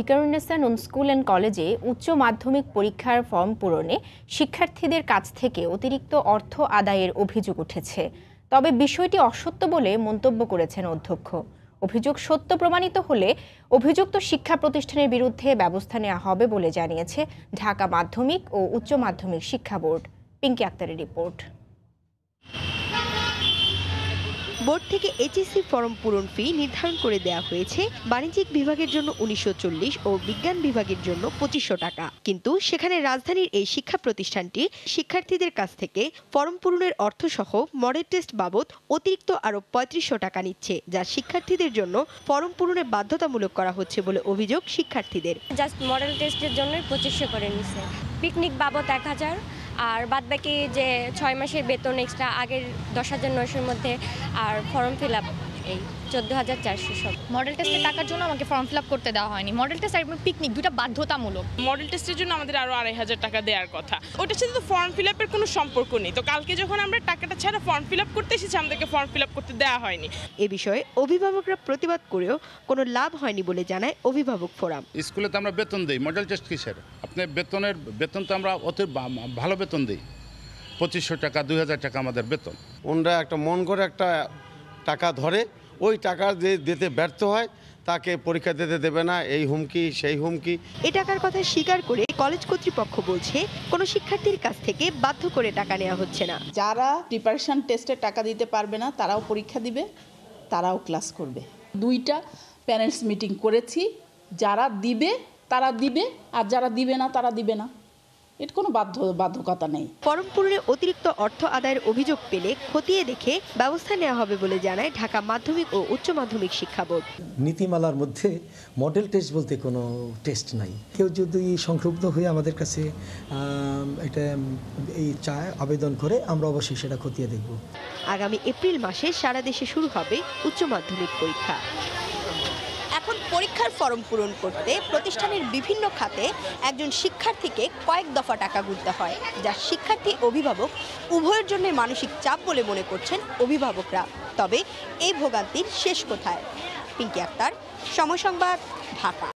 ভিকারুন্নেসানুন school and কলেজে উচ্চ মাধ্যমিক পরীক্ষার ফর্ম পূরণে শিক্ষার্থীদের কাছ থেকে অতিরিক্ত অর্থ আদায়ের অভিযোগ উঠেছে তবে বিষয়টি অসত্য বলে মন্তব্য করেছেন অধ্যক্ষ অভিযোগ সত্য প্রমাণিত হলে অভিযুক্ত শিক্ষা প্রতিষ্ঠানের বিরুদ্ধে ব্যবস্থা নেওয়া হবে বলে জানিয়েছে ঢাকা মাধ্যমিক ও উচ্চ মাধ্যমিক শিক্ষা বোর্ড পিঙ্কি আক্তারের রিপোর্ট বোর্ড থেকে এইচএসসি ফর্ম পূরণ ফি নির্ধারণ করে দেয়া হয়েছে বাণিজ্যিক বিভাগের জন্য উনিশশো ও বিজ্ঞান বিভাগের জন্য পঁচিশশো টাকা কিন্তু সেখানে রাজধানীর এই শিক্ষা প্রতিষ্ঠানটি শিক্ষার্থীদের কাছ থেকে ফর্ম পূরণের অর্থসহ মডেল টেস্ট বাবদ অতিরিক্ত আরও পঁয়ত্রিশশো টাকা নিচ্ছে যা শিক্ষার্থীদের জন্য ফর্ম পূরণে বাধ্যতামূলক করা হচ্ছে বলে অভিযোগ শিক্ষার্থীদের জাস্ট মডেল টেস্টের জন্য পঁচিশশো করে নিচ্ছে পিকনিক বাবদ এক হাজার আর বাদ বাকি যে ছয় মাসের বেতন এক্সট্রা আগের দশ হাজার নয়শোর মধ্যে আর ফর্ম ফিল আপ এই চোদ্দ হাজার চারশো সব মডেল টেস্টের টাকার জন্য আমাকে ফর্ম ফিল আপ করতে দেওয়া হয়নি মডেল টেস্ট আর পিকনিক দুটা বাধ্যতামূলক মডেল টেস্টের জন্য আমাদের আরও আড়াই হাজার টাকা দেওয়ার কথা ওটার সাথে তো ফর্ম ফিল আপের কোনো সম্পর্ক নেই তো কালকে যখন আমরা টাকাটা ছাড়া ফর্ম ফিল আপ করতে এসেছি আমাদেরকে ফর্ম ফিল আপ করতে দেওয়া হয়নি এ বিষয়ে অভিভাবকরা প্রতিবাদ করেও কোনো লাভ হয়নি বলে জানায় অভিভাবক ফোরাম স্কুলে তো আমরা বেতন দিই মডেল টেস্ট কিসের আপনার বেতনের বেতন তো আমরা অত ভালো বেতন দিই পঁচিশশো টাকা দুই টাকা আমাদের বেতন ওনারা একটা মন করে একটা টাকা ধরে ওই টাকা দিতে ব্যর্থ হয় তাকে পরীক্ষা দিতে দেবে না এই হুমকি সেই হুমকি এ টাকার কথা স্বীকার করে কলেজ কর্তৃপক্ষ বলছে কোনো শিক্ষার্থীর কাছ থেকে বাধ্য করে টাকা নেওয়া হচ্ছে না যারা প্রিপারেশন টেস্টে টাকা দিতে পারবে না তারাও পরীক্ষা দিবে তারাও ক্লাস করবে দুইটা প্যারেন্টস মিটিং করেছি যারা দিবে তারা দিবে আর যারা দিবে না তারা দিবে না এর কোনো বাধ্য বাধ্যকতা নেই পরমপুরে অতিরিক্ত অর্থ আদায়ের অভিযোগ পেলে খতিয়ে দেখে ব্যবস্থা নেওয়া হবে বলে জানায় ঢাকা মাধ্যমিক ও উচ্চ মাধ্যমিক শিক্ষা বোর্ড নীতিমালার মধ্যে মডেল টেস্ট বলতে কোনো টেস্ট নাই কেউ যদি সংক্ষুব্ধ হয়ে আমাদের কাছে এটা এই চায় আবেদন করে আমরা অবশ্যই সেটা খতিয়ে দেখব আগামী এপ্রিল মাসে সারা দেশে শুরু হবে উচ্চ মাধ্যমিক পরীক্ষা পরীক্ষার ফরম পূরণ করতে প্রতিষ্ঠানের বিভিন্ন খাতে একজন শিক্ষার্থীকে কয়েক দফা টাকা গুনতে হয় যা শিক্ষার্থী অভিভাবক উভয়ের জন্য মানসিক চাপ বলে মনে করছেন অভিভাবকরা তবে এই ভোগান্তির শেষ কোথায় পিঙ্কি আক্তার সময় সংবাদ ঢাকা